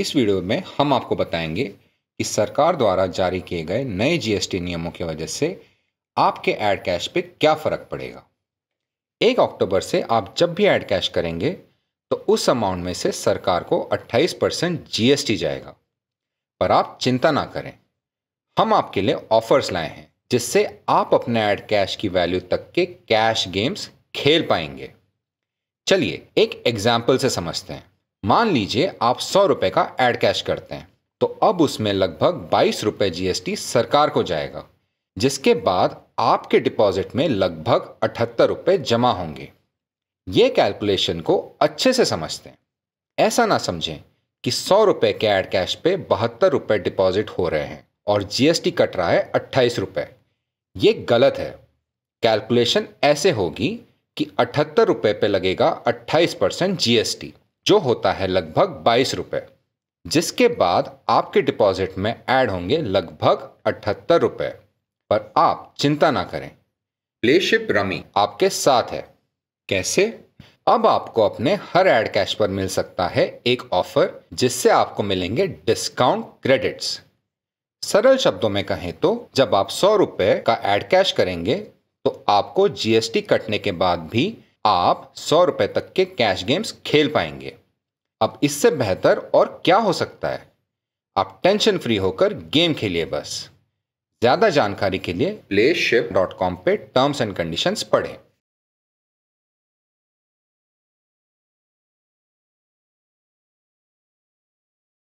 इस वीडियो में हम आपको बताएंगे कि सरकार द्वारा जारी किए गए नए जीएसटी नियमों की वजह से आपके एड कैश पे क्या फ़र्क पड़ेगा एक अक्टूबर से आप जब भी एड कैश करेंगे तो उस अमाउंट में से सरकार को 28 परसेंट जी जाएगा पर आप चिंता ना करें हम आपके लिए ऑफर्स लाए हैं जिससे आप अपने एड कैश की वैल्यू तक के कैश गेम्स खेल पाएंगे चलिए एक एग्जाम्पल से समझते हैं मान लीजिए आप सौ रुपये का एड कैश करते हैं तो अब उसमें लगभग बाईस रुपये जीएसटी सरकार को जाएगा जिसके बाद आपके डिपॉजिट में लगभग अठहत्तर रुपये जमा होंगे ये कैलकुलेशन को अच्छे से समझते हैं ऐसा ना समझें कि सौ रुपये के एड कैश पे बहत्तर रुपये डिपॉजिट हो रहे हैं और जीएसटी कट रहा है अट्ठाईस रुपये ये गलत है कैलकुलेशन ऐसे होगी कि अठहत्तर रुपये पे लगेगा अट्ठाईस परसेंट जीएसटी जो होता है लगभग बाईस रुपये जिसके बाद आपके डिपॉजिट में ऐड होंगे लगभग अठहत्तर रुपये पर आप चिंता ना करें प्लेशिप रमी आपके साथ है कैसे अब आपको अपने हर एड कैश पर मिल सकता है एक ऑफर जिससे आपको मिलेंगे डिस्काउंट क्रेडिट्स सरल शब्दों में कहें तो जब आप सौ रुपये का एड कैश करेंगे तो आपको जीएसटी कटने के बाद भी आप सौ रुपये तक के कैश गेम्स खेल पाएंगे अब इससे बेहतर और क्या हो सकता है आप टेंशन फ्री होकर गेम खेलिए बस ज़्यादा जानकारी के लिए प्ले शिप डॉट कॉम पर टर्म्स एंड कंडीशंस पढ़ें